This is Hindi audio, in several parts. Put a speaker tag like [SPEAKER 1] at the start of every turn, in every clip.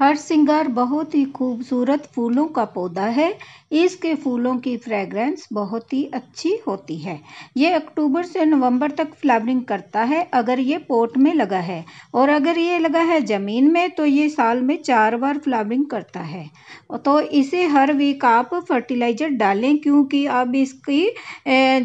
[SPEAKER 1] हर सिंगार बहुत ही खूबसूरत फूलों का पौधा है इसके फूलों की फ्रेग्रेंस बहुत ही अच्छी होती है ये अक्टूबर से नवंबर तक फ्लावरिंग करता है अगर ये पोट में लगा है और अगर ये लगा है ज़मीन में तो ये साल में चार बार फ्लावरिंग करता है तो इसे हर वीक आप फर्टिलाइज़र डालें क्योंकि अब इसकी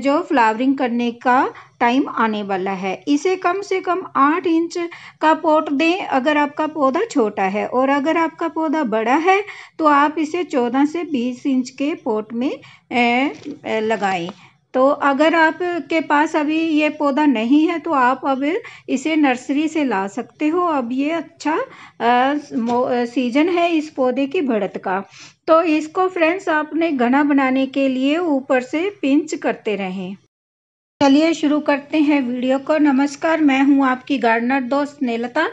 [SPEAKER 1] जो फ्लावरिंग करने का टाइम आने वाला है इसे कम से कम आठ इंच का पोट दें अगर आपका पौधा छोटा है और अगर आपका पौधा बड़ा है तो आप इसे चौदह से बीस इंच के पोट में लगाएं तो अगर आप के पास अभी ये पौधा नहीं है तो आप अब इसे नर्सरी से ला सकते हो अब ये अच्छा आ, सीजन है इस पौधे की बढ़त का तो इसको फ्रेंड्स आपने घना बनाने के लिए ऊपर से पिंच करते रहें चलिए शुरू करते हैं वीडियो को नमस्कार मैं हूं आपकी गार्डनर दोस्त Nelta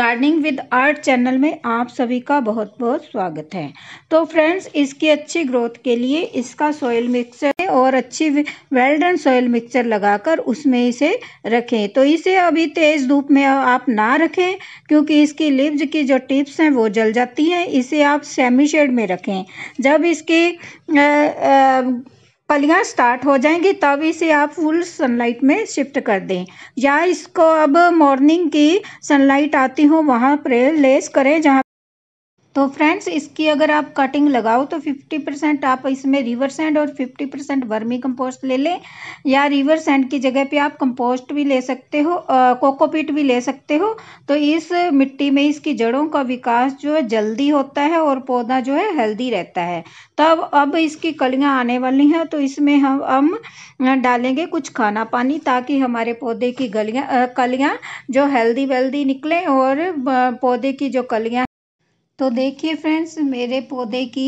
[SPEAKER 1] gardening with art channel में आप सभी का बहुत बहुत स्वागत है तो फ्रेंड्स इसकी अच्छी ग्रोथ के लिए इसका सॉयल मिक्सचर और अच्छी वेल्डन सोयल मिक्सचर लगाकर उसमें इसे रखें तो इसे अभी तेज़ धूप में आप ना रखें क्योंकि इसकी लिव्स की जो टिप्स हैं वो जल जाती हैं इसे आप सेमी शेड में रखें जब इसकी आ, आ, फलियाँ स्टार्ट हो जाएंगी तब इसे आप फुल सनलाइट में शिफ्ट कर दें या इसको अब मॉर्निंग की सनलाइट आती हो वहाँ प्रेयर लेस करें जहाँ तो फ्रेंड्स इसकी अगर आप कटिंग लगाओ तो 50 परसेंट आप इसमें रिवर्स एंड और 50 परसेंट वर्मी कंपोस्ट ले लें या रिवर्स एंड की जगह पे आप कंपोस्ट भी ले सकते हो कोकोपीट भी ले सकते हो तो इस मिट्टी में इसकी जड़ों का विकास जो है जल्दी होता है और पौधा जो है हेल्दी रहता है तब अब इसकी कलियाँ आने वाली हैं तो इसमें हम हम डालेंगे कुछ खाना पानी ताकि हमारे पौधे की गलियाँ कलियाँ जो हेल्दी वेल्दी निकलें और पौधे की जो कलियाँ तो देखिए फ्रेंड्स मेरे पौधे की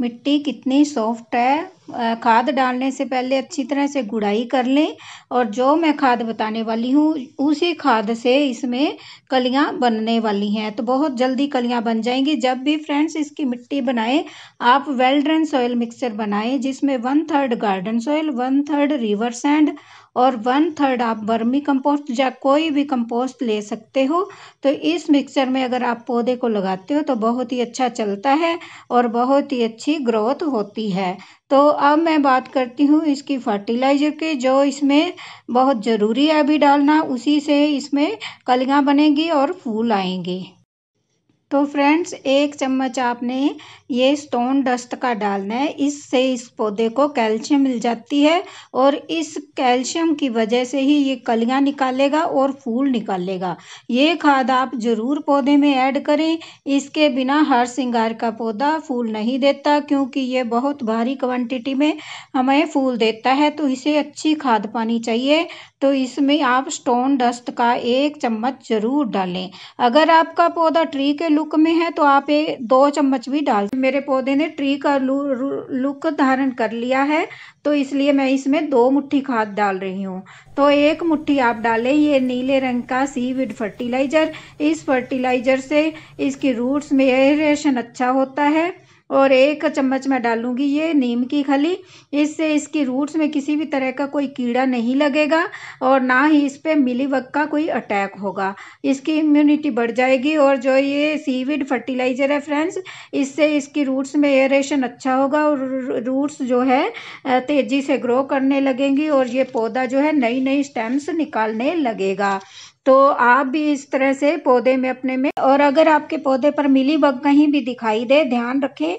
[SPEAKER 1] मिट्टी कितनी सॉफ्ट है खाद डालने से पहले अच्छी तरह से गुड़ाई कर लें और जो मैं खाद बताने वाली हूँ उसी खाद से इसमें कलियाँ बनने वाली हैं तो बहुत जल्दी कलियाँ बन जाएंगी जब भी फ्रेंड्स इसकी मिट्टी बनाएं आप वेल ड्रेन सॉयल मिक्सचर बनाएं जिसमें one third garden soil one third river sand और वन थर्ड आप वर्मी कंपोस्ट या कोई भी कंपोस्ट ले सकते हो तो इस मिक्सचर में अगर आप पौधे को लगाते हो तो बहुत ही अच्छा चलता है और बहुत ही अच्छा अच्छी ग्रोथ होती है तो अब मैं बात करती हूँ इसकी फर्टिलाइज़र की जो इसमें बहुत ज़रूरी है अभी डालना उसी से इसमें कलियाँ बनेंगी और फूल आएंगे तो फ्रेंड्स एक चम्मच आपने ये स्टोन डस्ट का डालना है इससे इस पौधे को कैल्शियम मिल जाती है और इस कैल्शियम की वजह से ही ये कलियाँ निकालेगा और फूल निकालेगा ये खाद आप ज़रूर पौधे में ऐड करें इसके बिना हर सिंगार का पौधा फूल नहीं देता क्योंकि ये बहुत भारी क्वांटिटी में हमें फूल देता है तो इसे अच्छी खाद पानी चाहिए तो इसमें आप स्टोन डस्ट का एक चम्मच ज़रूर डालें अगर आपका पौधा ट्री के लुक लुक में है तो आप ये दो चम्मच भी डाल मेरे पौधे ने ट्री का लुक धारण कर लिया है तो इसलिए मैं इसमें दो मुट्ठी खाद डाल रही हूँ तो एक मुट्ठी आप डालें ये नीले रंग का सीविड फर्टिलाइज़र इस फर्टिलाइज़र से इसकी रूट्स में एरेशन अच्छा होता है और एक चम्मच मैं डालूँगी ये नीम की खली इससे इसकी रूट्स में किसी भी तरह का कोई कीड़ा नहीं लगेगा और ना ही इस पर वक्त का कोई अटैक होगा इसकी इम्यूनिटी बढ़ जाएगी और जो ये सीविड फर्टिलाइज़र है फ्रेंड्स इससे इसकी रूट्स में एयरेशन अच्छा होगा और रूट्स जो है तेज़ी से ग्रो करने लगेंगी और ये पौधा जो है नई नई स्टेम्स निकालने लगेगा तो आप भी इस तरह से पौधे में अपने में और अगर आपके पौधे पर मिली बग कहीं भी दिखाई दे ध्यान रखें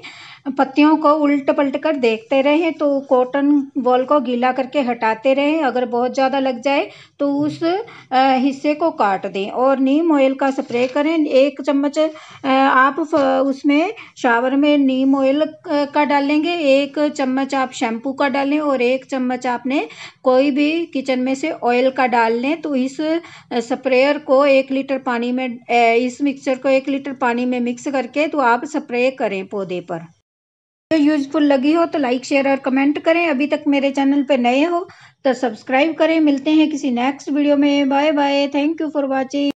[SPEAKER 1] पत्तियों को उल्ट पलट कर देखते रहें तो कॉटन बॉल को गीला करके हटाते रहें अगर बहुत ज़्यादा लग जाए तो उस हिस्से को काट दें और नीम ऑयल का स्प्रे करें एक चम्मच आप उसमें शावर में नीम ऑयल का डालेंगे एक चम्मच आप शैम्पू का डालें और एक चम्मच आपने कोई भी किचन में से ऑयल का डाल लें तो इस स्प्रेयर को एक लीटर पानी में इस मिक्सचर को एक लीटर पानी में मिक्स करके तो आप स्प्रे करें पौधे पर यूजफुल लगी हो तो लाइक शेयर और कमेंट करें अभी तक मेरे चैनल पर नए हो तो सब्सक्राइब करें मिलते हैं किसी नेक्स्ट वीडियो में bye bye thank you for watching